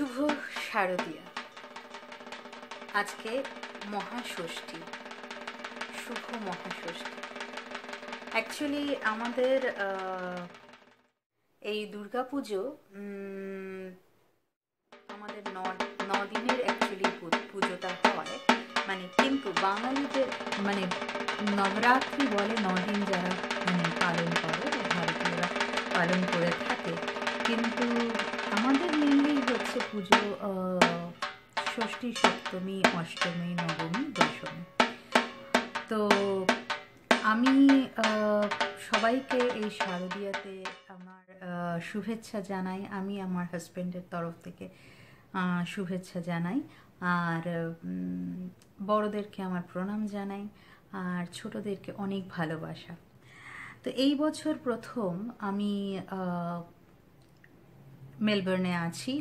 শুভ শারদীয়া আজকে মহাষষ্ঠী শুভ মহাষষ্ঠী অ্যাকচুয়ালি আমাদের এই দুর্গাপুজো আমাদের ন নদিনের অ্যাকচুয়ালি পুজোটা হয় মানে কিন্তু বাঙালিদের মানে নবরাত্রি বলে নদিন যারা মানে পালন করে ভারতীয়রা পালন করে থাকে কিন্তু হচ্ছে পুজো ষষ্ঠী সপ্তমী অষ্টমী নবমী দশমী তো আমি সবাইকে এই শারদীয়াতে আমার শুভেচ্ছা জানাই আমি আমার হাজব্যান্ডের তরফ থেকে শুভেচ্ছা জানাই আর বড়দেরকে আমার প্রণাম জানাই আর ছোটদেরকে অনেক ভালোবাসা তো এই বছর প্রথম আমি মেলবোর্নে আছি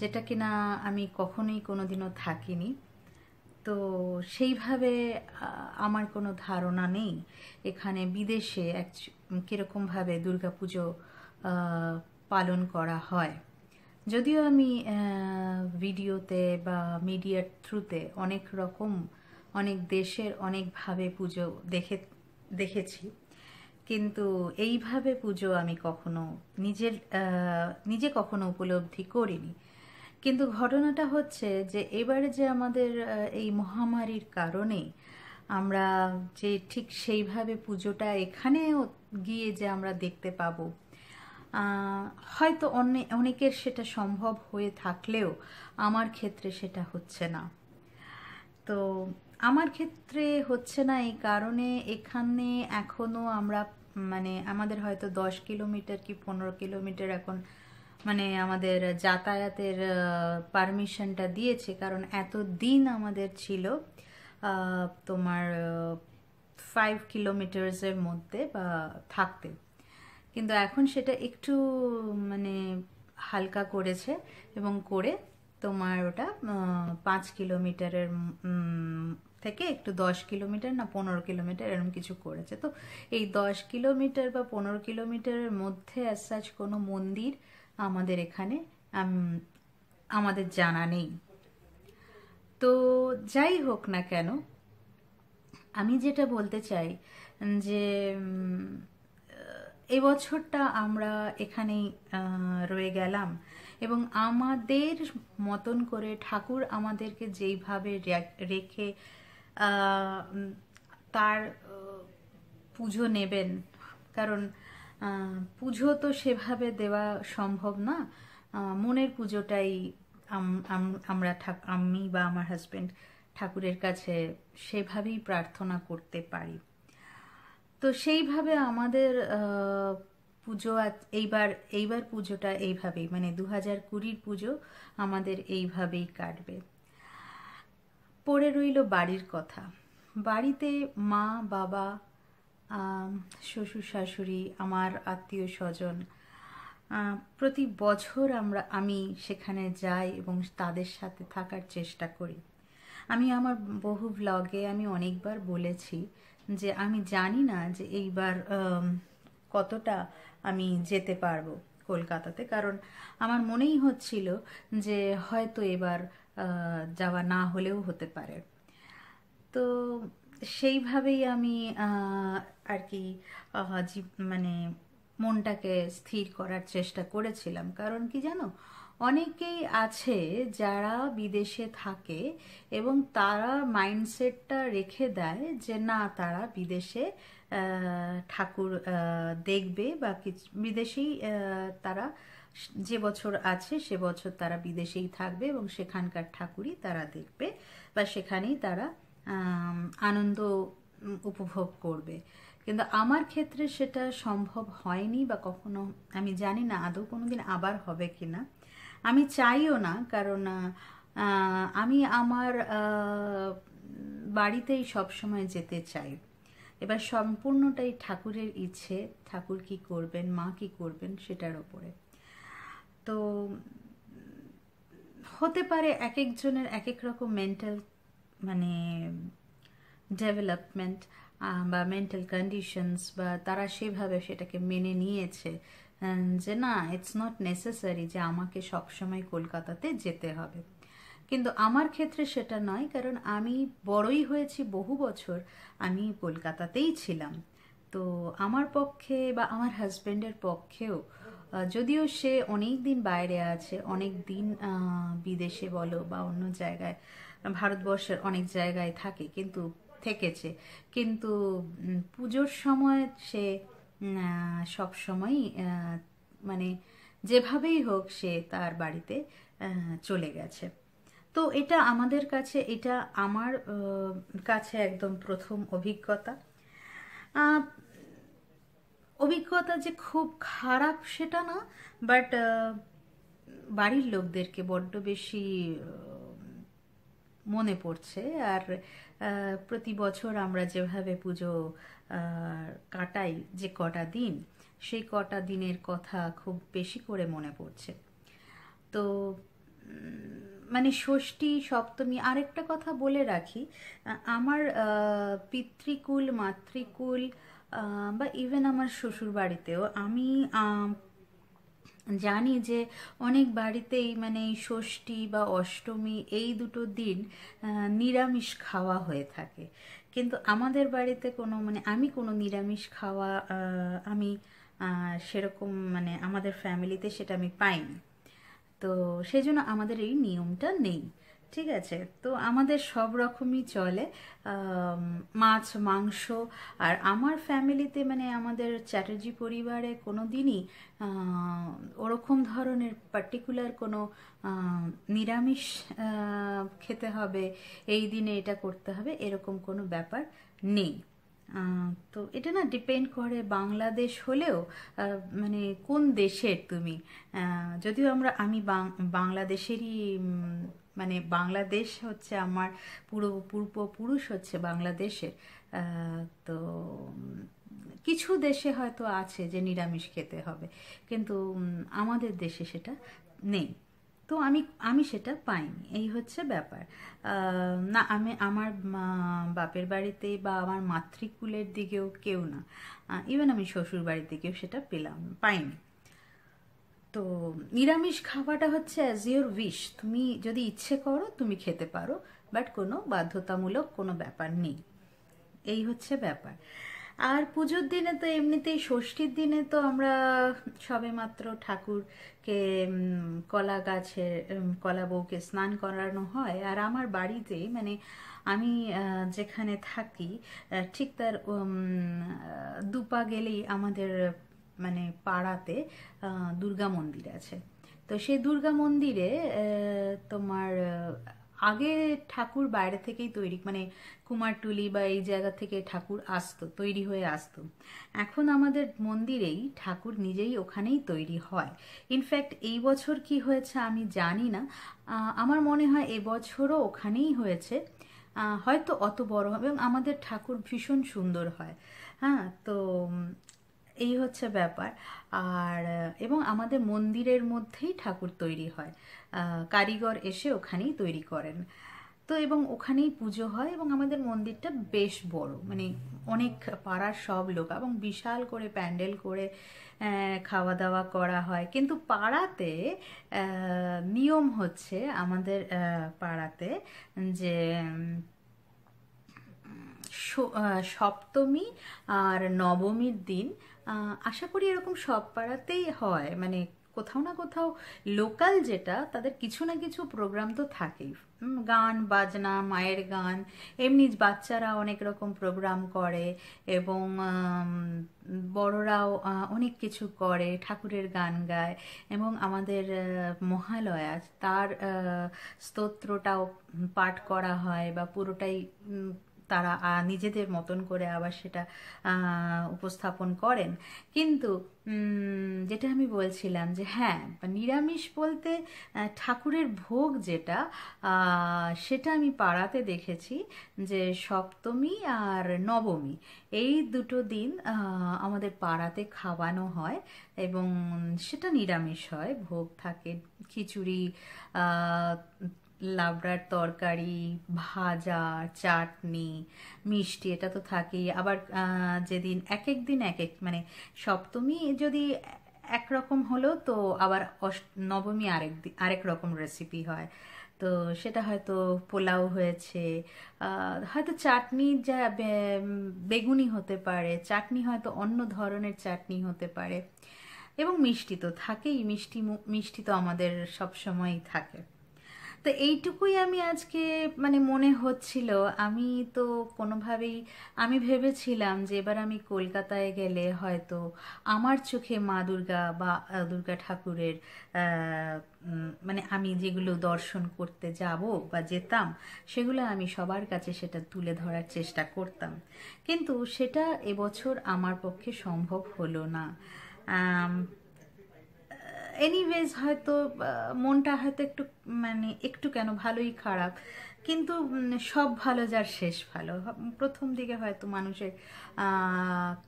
যেটা কিনা আমি কখনোই কোনোদিনও থাকিনি তো সেইভাবে আমার কোনো ধারণা নেই এখানে বিদেশে এক কীরকমভাবে দুর্গাপুজো পালন করা হয় যদিও আমি ভিডিওতে বা মিডিয়ার থ্রুতে অনেক রকম অনেক দেশের অনেকভাবে পুজো দেখে দেখেছি কিন্তু এইভাবে পুজো আমি কখনো নিজের নিজে কখনো উপলব্ধি করিনি কিন্তু ঘটনাটা হচ্ছে যে এবারে যে আমাদের এই মহামারীর কারণে আমরা যে ঠিক সেইভাবে পুজোটা এখানে গিয়ে যে আমরা দেখতে পাবো হয়তো অনেকের সেটা সম্ভব হয়ে থাকলেও আমার ক্ষেত্রে সেটা হচ্ছে না তো আমার ক্ষেত্রে হচ্ছে না এই কারণে এখানে এখনও আমরা মানে আমাদের হয়তো দশ কিলোমিটার কি পনেরো কিলোমিটার এখন মানে আমাদের যাতায়াতের পারমিশনটা দিয়েছে কারণ এত দিন আমাদের ছিল তোমার ফাইভ কিলোমিটার্সের মধ্যে বা থাকতে কিন্তু এখন সেটা একটু মানে হালকা করেছে এবং করে তোমার ওটা পাঁচ কিলোমিটারের থেকে একটু দশ কিলোমিটার না পনেরো কিলোমিটার এরকম কিছু করেছে তো এই দশ কিলোমিটার বা পনেরো কিলোমিটারের মধ্যে অ্যাজ কোনো মন্দির আমাদের এখানে আমাদের জানা নেই তো যাই হোক না কেন আমি যেটা বলতে চাই যে এবছরটা আমরা এখানেই রয়ে গেলাম এবং আমাদের মতন করে ঠাকুর আমাদেরকে যেইভাবে রেখে তার পুজো নেবেন কারণ পুজো তো সেভাবে দেওয়া সম্ভব না মনের পুজোটাই আমরা আমি বা আমার হাজব্যান্ড ঠাকুরের কাছে সেভাবেই প্রার্থনা করতে পারি তো সেইভাবে আমাদের পুজো এইবার এইবার পুজোটা এইভাবেই মানে দু হাজার কুড়ির পুজো আমাদের এইভাবেই কাটবে পড়ে রইল বাড়ির কথা বাড়িতে মা বাবা শ্বশুর শাশুড়ি আমার আত্মীয় স্বজন প্রতি বছর আমরা আমি সেখানে যাই এবং তাদের সাথে থাকার চেষ্টা করি আমি আমার বহু ব্লগে আমি অনেকবার বলেছি যে আমি জানি না যে এইবার কতটা আমি যেতে পারবো কলকাতাতে কারণ আমার মনেই হচ্ছিল যে হয়তো এবার যাওয়া না হলেও হতে পারে তো সেইভাবেই আমি আর কি মানে মনটাকে স্থির করার চেষ্টা করেছিলাম কারণ কি জানো অনেকেই আছে যারা বিদেশে থাকে এবং তারা মাইন্ডসেটটা রেখে দেয় যে না তারা বিদেশে ঠাকুর দেখবে বা কিছু বিদেশেই তারা যে বছর আছে সে বছর তারা বিদেশেই থাকবে এবং সেখানকার ঠাকুরই তারা দেখবে বা সেখানেই তারা আনন্দ উপভোগ করবে কিন্তু আমার ক্ষেত্রে সেটা সম্ভব হয়নি বা কখনো আমি জানি না আদৌ কোনো দিন আবার হবে কি না আমি চাইও না কারণ আমি আমার বাড়িতেই সবসময় যেতে চাই এবার সম্পূর্ণটাই ঠাকুরের ইচ্ছে ঠাকুর কি করবেন মা কি করবেন সেটার ওপরে তো হতে পারে এক একজনের এক এক রকম মেন্টাল মানে ডেভেলপমেন্ট বা মেন্টাল কন্ডিশনস বা তারা সেভাবে সেটাকে মেনে নিয়েছে যে না ইটস নট নেসেসারি যে আমাকে সবসময় কলকাতাতে যেতে হবে কিন্তু আমার ক্ষেত্রে সেটা নয় কারণ আমি বড়ই হয়েছি বহু বছর আমি কলকাতাতেই ছিলাম তো আমার পক্ষে বা আমার হাজব্যান্ডের পক্ষেও যদিও সে অনেক দিন বাইরে আছে অনেক দিন বিদেশে বলো বা অন্য জায়গায় ভারতবর্ষের অনেক জায়গায় থাকে কিন্তু থেকেছে কিন্তু পুজোর সময় সে সব সময় মানে যেভাবেই হোক সে তার বাড়িতে চলে গেছে তো এটা আমাদের কাছে এটা আমার কাছে একদম প্রথম অভিজ্ঞতা অভিজ্ঞতা যে খুব খারাপ সেটা না বাট বাড়ির লোকদেরকে বড্ড বেশি মনে পড়ছে আর প্রতি বছর আমরা যেভাবে পুজো কাটাই যে কটা দিন সেই কটা দিনের কথা খুব বেশি করে মনে পড়ছে তো মানে ষষ্ঠী সপ্তমী আরেকটা কথা বলে রাখি আমার পিতৃকুল মাতৃকুল বা ইভেন আমার শ্বশুর বাড়িতেও আমি জানি যে অনেক বাড়িতেই মানে এই ষষ্ঠী বা অষ্টমী এই দুটো দিন নিরামিষ খাওয়া হয়ে থাকে কিন্তু আমাদের বাড়িতে কোনো মানে আমি কোনো নিরামিষ খাওয়া আমি সেরকম মানে আমাদের ফ্যামিলিতে সেটা আমি পাইনি তো সেই জন্য আমাদের এই নিয়মটা নেই ঠিক আছে তো আমাদের সব রকমই চলে মাছ মাংস আর আমার ফ্যামিলিতে মানে আমাদের চ্যাটার্জি পরিবারে কোনো দিনই ওরকম ধরনের পার্টিকুলার কোনো নিরামিষ খেতে হবে এই দিনে এটা করতে হবে এরকম কোনো ব্যাপার নেই তো এটা না ডিপেন্ড করে বাংলাদেশ হলেও মানে কোন দেশের তুমি যদিও আমরা আমি বাংলাদেশেরই মানে বাংলাদেশ হচ্ছে আমার পূর্ব পূর্বপুরুষ হচ্ছে বাংলাদেশে তো কিছু দেশে হয়তো আছে যে নিরামিষ খেতে হবে কিন্তু আমাদের দেশে সেটা নেই তো আমি আমি সেটা পাইনি এই হচ্ছে ব্যাপার না আমি আমার বাপের বাড়িতে বা আমার মাতৃকুলের দিকেও কেউ না ইভেন আমি শ্বশুর বাড়ির দিকেও সেটা পেলাম পাইনি তো নিরামিষ খাওয়াটা হচ্ছে অ্যাজ ইউর উইশ তুমি যদি ইচ্ছে করো তুমি খেতে পারো বাট কোনো বাধ্যতামূলক কোনো ব্যাপার নেই এই হচ্ছে ব্যাপার আর পুজোর দিনে তো এমনিতেই ষষ্ঠীর দিনে তো আমরা সবে মাত্র ঠাকুরকে কলা গাছের কলা বউকে স্নান করানো হয় আর আমার বাড়িতে মানে আমি যেখানে থাকি ঠিক তার দুপা গেলেই আমাদের মানে পাড়াতে দুর্গা মন্দির আছে তো সেই দুর্গা মন্দিরে তোমার আগে ঠাকুর বাইরে থেকেই তৈরি মানে কুমারটুলি বা এই জায়গা থেকে ঠাকুর আসতো তৈরি হয়ে আসতো এখন আমাদের মন্দিরেই ঠাকুর নিজেই ওখানেই তৈরি হয় ইনফ্যাক্ট এই বছর কি হয়েছে আমি জানি না আমার মনে হয় এবছরও ওখানেই হয়েছে হয়তো অত বড় হবে এবং আমাদের ঠাকুর ভীষণ সুন্দর হয় হ্যাঁ তো এই হচ্ছে ব্যাপার আর এবং আমাদের মন্দিরের মধ্যেই ঠাকুর তৈরি হয় কারিগর এসে ওখানেই তৈরি করেন তো এবং ওখানেই পুজো হয় এবং আমাদের মন্দিরটা বেশ বড় মানে অনেক পাড়ার সব লোক এবং বিশাল করে প্যান্ডেল করে খাওয়া দাওয়া করা হয় কিন্তু পাড়াতে নিয়ম হচ্ছে আমাদের পাড়াতে যে সপ্তমী আর নবমীর দিন আশা করি এরকম সব পাড়াতেই হয় মানে কোথাও না কোথাও লোকাল যেটা তাদের কিছু না কিছু প্রোগ্রাম তো থাকেই গান বাজনা মায়ের গান এমনি বাচ্চারা অনেক রকম প্রোগ্রাম করে এবং বড়রাও অনেক কিছু করে ঠাকুরের গান গায় এবং আমাদের মহালয়া তার স্তোত্রটাও পাঠ করা হয় বা পুরোটাই তারা নিজেদের মতন করে আবার সেটা উপস্থাপন করেন কিন্তু যেটা আমি বলছিলাম যে হ্যাঁ নিরামিষ বলতে ঠাকুরের ভোগ যেটা সেটা আমি পাড়াতে দেখেছি যে সপ্তমী আর নবমী এই দুটো দিন আমাদের পাড়াতে খাওয়ানো হয় এবং সেটা নিরামিষ হয় ভোগ থাকে খিচুড়ি লাবড়ার তরকারি ভাজা চাটনি মিষ্টি এটা তো থাকেই আবার যেদিন এক এক দিন এক এক মানে সপ্তমী যদি একরকম হলো তো আবার নবমী আরেক আরেক রকম রেসিপি হয় তো সেটা হয়তো পোলাও হয়েছে হয়তো চাটনি যা বেগুনি হতে পারে চাটনি হয়তো অন্য ধরনের চাটনি হতে পারে এবং মিষ্টি তো থাকেই মিষ্টি মিষ্টি তো আমাদের সবসময়ই থাকে তো এইটুকুই আমি আজকে মানে মনে হচ্ছিল আমি তো কোনোভাবেই আমি ভেবেছিলাম যে এবার আমি কলকাতায় গেলে হয়তো আমার চোখে মা দুর্গা বা দুর্গা ঠাকুরের মানে আমি যেগুলো দর্শন করতে যাব বা যেতাম সেগুলো আমি সবার কাছে সেটা তুলে ধরার চেষ্টা করতাম কিন্তু সেটা এবছর আমার পক্ষে সম্ভব হলো না এনিওয়েজ হয়তো মনটা হয়তো একটু মানে একটু কেন ভালোই খারাপ কিন্তু সব ভালো যার শেষ ভালো প্রথম দিকে হয়তো মানুষের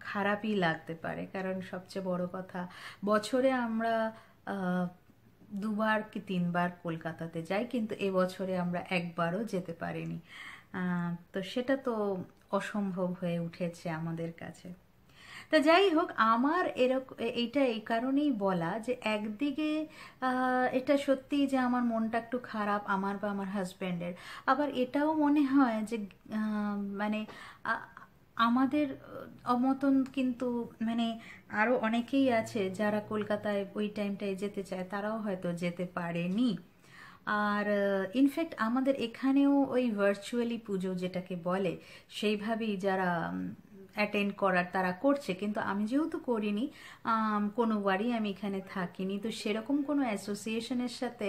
খারাপই লাগতে পারে কারণ সবচেয়ে বড় কথা বছরে আমরা দুবার কি তিনবার কলকাতাতে যাই কিন্তু এবছরে আমরা একবারও যেতে পারিনি তো সেটা তো অসম্ভব হয়ে উঠেছে আমাদের কাছে তা যাই হোক আমার এরকম এইটা এই কারণেই বলা যে একদিকে এটা সত্যি যে আমার মনটা একটু খারাপ আমার বা আমার হাজব্যান্ডের আবার এটাও মনে হয় যে মানে আমাদের অমতন কিন্তু মানে আরও অনেকেই আছে যারা কলকাতায় ওই টাইমটায় যেতে চায় তারাও হয়তো যেতে পারেনি আর ইনফ্যাক্ট আমাদের এখানেও ওই ভার্চুয়ালি পুজো যেটাকে বলে সেইভাবেই যারা অ্যাটেন্ড করার তারা করছে কিন্তু আমি যেহেতু করিনি কোনোবারই আমি এখানে থাকিনি তো সেরকম কোনো অ্যাসোসিয়েশনের সাথে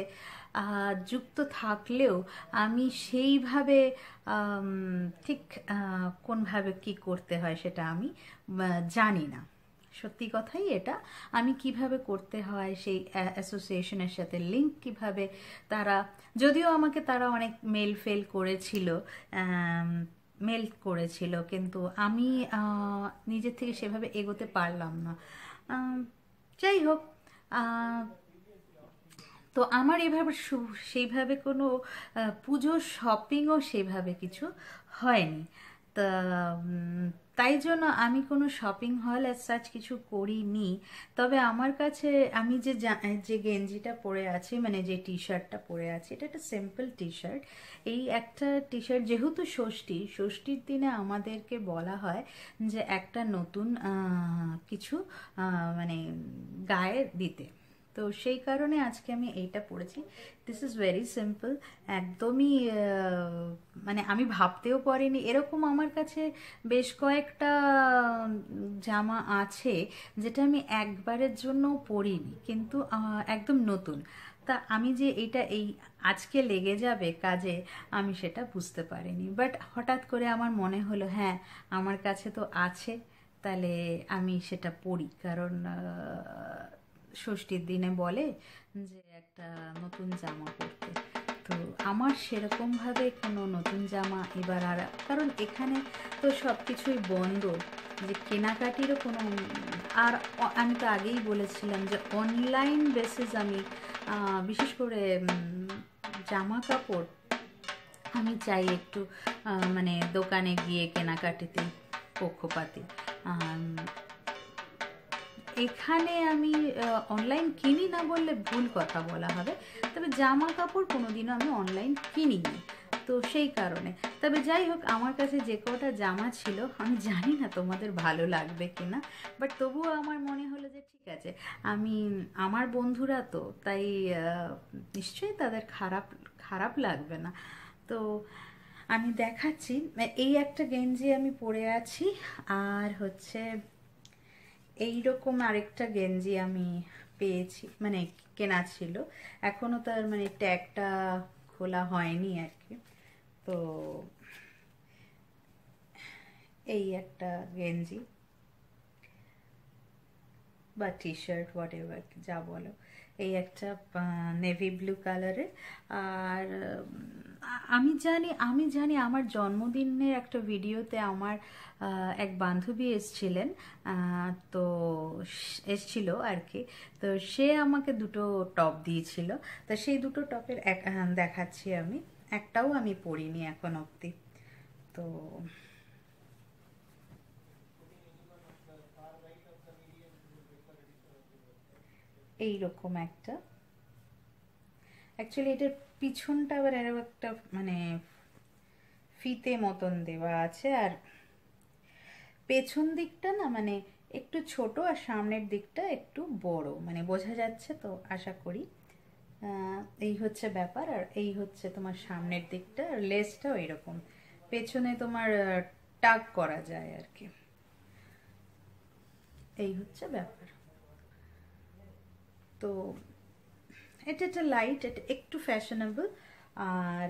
যুক্ত থাকলেও আমি সেইভাবে ঠিক কোনভাবে কি করতে হয় সেটা আমি জানি না সত্যি কথাই এটা আমি কিভাবে করতে হয় সেই অ্যাসোসিয়েশনের সাথে লিঙ্ক কিভাবে তারা যদিও আমাকে তারা অনেক মেল ফেল করেছিল মেল্ট করেছিল কিন্তু আমি নিজের থেকে সেভাবে এগোতে পারলাম না যাই হোক তো আমার এভাবে সেইভাবে কোনো পুজো শপিংও সেভাবে কিছু হয়নি তা তাই জন্য আমি কোনো শপিং হল এর সাচ কিছু করিনি তবে আমার কাছে আমি যে যে গেঞ্জিটা পরে আছি মানে যে টি শার্টটা পরে আছি এটা একটা সিম্পল টি শার্ট এই একটা টি শার্ট যেহেতু ষষ্ঠী ষষ্ঠীর দিনে আমাদেরকে বলা হয় যে একটা নতুন কিছু মানে গায়ে দিতে তো সেই কারণে আজকে আমি এইটা পড়েছি দিস ইজ ভেরি সিম্পল একদমই মানে আমি ভাবতেও পারিনি এরকম আমার কাছে বেশ কয়েকটা জামা আছে যেটা আমি একবারের জন্য পরিনি কিন্তু একদম নতুন তা আমি যে এটা এই আজকে লেগে যাবে কাজে আমি সেটা বুঝতে পারিনি বাট হঠাৎ করে আমার মনে হলো হ্যাঁ আমার কাছে তো আছে তাহলে আমি সেটা পড়ি কারণ ষষ্ঠীর দিনে বলে যে একটা নতুন জামা পরতে তো আমার সেরকমভাবে কোনো নতুন জামা এবার আর কারণ এখানে তো সব কিছুই বন্ধ যে কেনাকাটিরও কোনো আর আমি তো আগেই বলেছিলাম যে অনলাইন বেসিস আমি বিশেষ করে জামা কাপড় আমি চাই একটু মানে দোকানে গিয়ে কেনাকাটিতে পক্ষপাতি এখানে আমি অনলাইন কিনি না বললে ভুল কথা বলা হবে তবে জামা কাপড় কোনো দিনও আমি অনলাইন নি তো সেই কারণে তবে যাই হোক আমার কাছে যে কটা জামা ছিল আমি জানি না তোমাদের ভালো লাগবে কি না বাট তবুও আমার মনে হলো যে ঠিক আছে আমি আমার বন্ধুরা তো তাই নিশ্চয়ই তাদের খারাপ খারাপ লাগবে না তো আমি দেখাচ্ছি এই একটা গেঞ্জি আমি পরে আছি আর হচ্ছে এইরকম আরেকটা গেঞ্জি আমি পেয়েছি মানে কেনা ছিল এখনও তার মানে ট্যাগটা খোলা হয়নি আর কি তো এই একটা গেঞ্জি বা টি শার্ট হোয়াট এভার যা বলো এই একটা নেভি ব্লু কালারের আর আমি জানি আমি জানি আমার জন্মদিনের একটা ভিডিওতে আমার এক বান্ধবী এসছিলেন তো এসছিল আর কি তো সে আমাকে দুটো টপ দিয়েছিল তো সেই দুটো টপের এক দেখাচ্ছি আমি একটাও আমি পরিনি এখন অবধি তো এই রকম একটা অ্যাকচুয়ালি এটার পিছনটা আবার এরকম একটা মানে ফিতে মতন দেওয়া আছে আর পেছন দিকটা না মানে একটু ছোট আর সামনের দিকটা একটু বড় মানে বোঝা যাচ্ছে তো আশা করি এই হচ্ছে ব্যাপার আর এই হচ্ছে তোমার সামনের দিকটা আর লেসটাও এরকম পেছনে তোমার টাক করা যায় আর কি এই হচ্ছে ব্যাপার তো এটা একটা লাইট এটা একটু ফ্যাশনেবল আর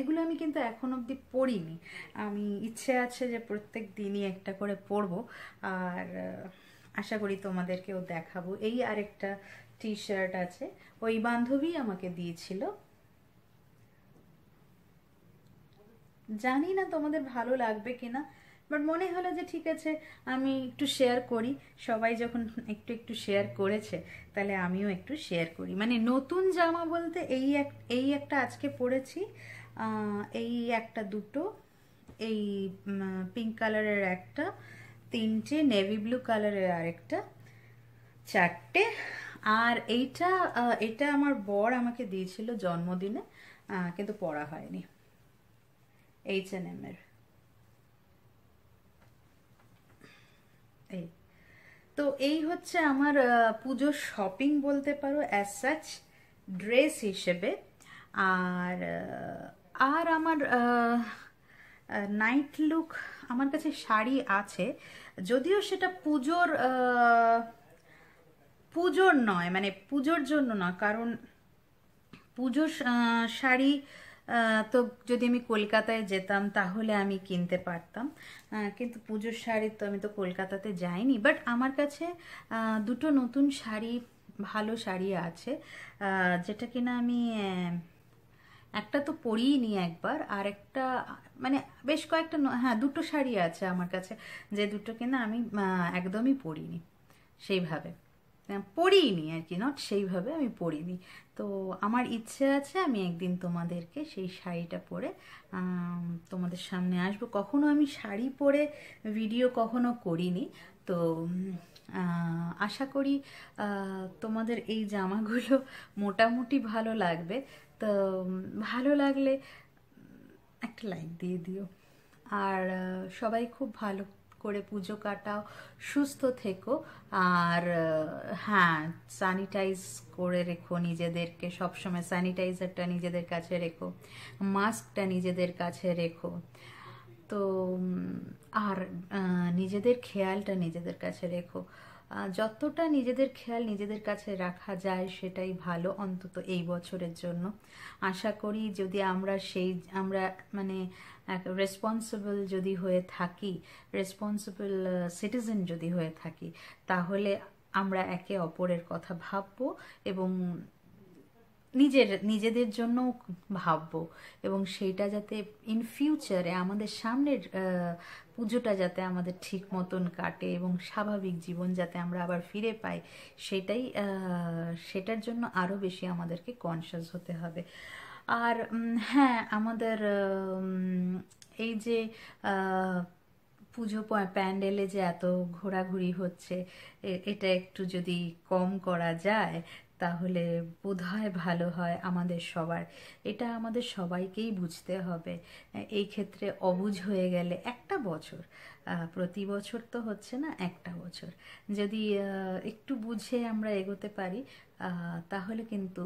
এগুলো আমি কিন্তু এখন অবধি পড়িনি আমি ইচ্ছে আছে যে প্রত্যেক দিনই একটা করে পরবো আর আশা করি তোমাদেরকেও দেখাবো এই আরেকটা টি শার্ট আছে ওই বান্ধবী আমাকে দিয়েছিল জানি না তোমাদের ভালো লাগবে কিনা বাট মনে হলো যে ঠিক আছে আমি একটু শেয়ার করি সবাই যখন একটু একটু শেয়ার করেছে তাহলে আমিও একটু শেয়ার করি মানে নতুন জামা বলতে এই এক এই একটা আজকে পরেছি এই একটা দুটো এই পিঙ্ক কালারের একটা তিনটে নেভি ব্লু কালারের আরেকটা চারটে আর এইটা এটা আমার বর আমাকে দিয়েছিল জন্মদিনে কিন্তু পড়া হয়নি এইচ এন এম এর এই তো এই হচ্ছে আমার পুজোর শপিং বলতে পারো অ্যাজ সাচ ড্রেস হিসেবে আর আর আমার নাইট লুক আমার কাছে শাড়ি আছে যদিও সেটা পুজোর পুজোর নয় মানে পুজোর জন্য না কারণ পুজোর শাড়ি তো যদি আমি কলকাতায় যেতাম তাহলে আমি কিনতে পারতাম কিন্তু পুজোর শাড়ি তো আমি তো কলকাতাতে যাইনি বাট আমার কাছে দুটো নতুন শাড়ি ভালো শাড়ি আছে যেটা কিনা আমি একটা তো পরিই নি একবার আর একটা মানে বেশ কয়েকটা হ্যাঁ দুটো শাড়ি আছে আমার কাছে যে দুটো কিনা আমি একদমই পরিনি সেইভাবে পড়িনি আর কি নট সেইভাবে আমি পড়িনি তো আমার ইচ্ছে আছে আমি একদিন তোমাদেরকে সেই শাড়িটা পরে তোমাদের সামনে আসবো কখনো আমি শাড়ি পরে ভিডিও কখনো করিনি তো আশা করি তোমাদের এই জামাগুলো মোটামুটি ভালো লাগবে তো ভালো লাগলে একটা লাইক দিয়ে দিও আর সবাই খুব ভালো করে পুজো কাটাও সুস্থ থেকো আর হ্যাঁ স্যানিটাইজ করে রেখো নিজেদেরকে সবসময় স্যানিটাইজারটা নিজেদের কাছে রেখো মাস্কটা নিজেদের কাছে রেখো তো আর নিজেদের খেয়ালটা নিজেদের কাছে রেখো যতটা নিজেদের খেয়াল নিজেদের কাছে রাখা যায় সেটাই ভালো অন্তত এই বছরের জন্য আশা করি যদি আমরা সেই আমরা মানে এক রেসপন্সিবল যদি হয়ে থাকি রেসপন্সিবল সিটিজেন যদি হয়ে থাকি তাহলে আমরা একে অপরের কথা ভাববো এবং নিজের নিজেদের জন্য ভাবব এবং সেইটা যাতে ইন ফিউচারে আমাদের সামনের পুজোটা যাতে আমাদের ঠিক মতন কাটে এবং স্বাভাবিক জীবন যাতে আমরা আবার ফিরে পাই সেটাই সেটার জন্য আরও বেশি আমাদেরকে কনসিয়াস হতে হবে আর হ্যাঁ আমাদের এই যে পুজো প্যান্ডেলে যে এত ঘোরাঘুরি হচ্ছে এটা একটু যদি কম করা যায় তাহলে বোধ হয় ভালো হয় আমাদের সবার এটা আমাদের সবাইকেই বুঝতে হবে এই ক্ষেত্রে অবুঝ হয়ে গেলে একটা বছর প্রতি বছর তো হচ্ছে না একটা বছর যদি একটু বুঝে আমরা এগোতে পারি তাহলে কিন্তু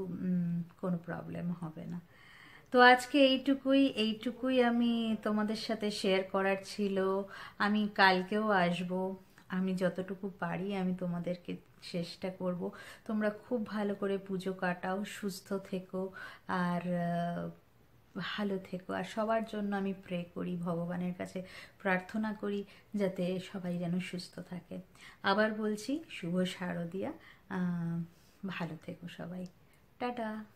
কোনো প্রবলেম হবে না তো আজকে এইটুকুই এইটুকুই আমি তোমাদের সাথে শেয়ার করার ছিল আমি কালকেও আসবো আমি যতটুকু পারি আমি তোমাদেরকে চেষ্টা করব তোমরা খুব ভালো করে পুজো কাটাও সুস্থ থেকো আর ভালো থেকো আর সবার জন্য আমি প্রে করি ভগবানের কাছে প্রার্থনা করি যাতে সবাই যেন সুস্থ থাকে আবার বলছি শুভ শারদিয়া ভালো থেকো সবাই টাটা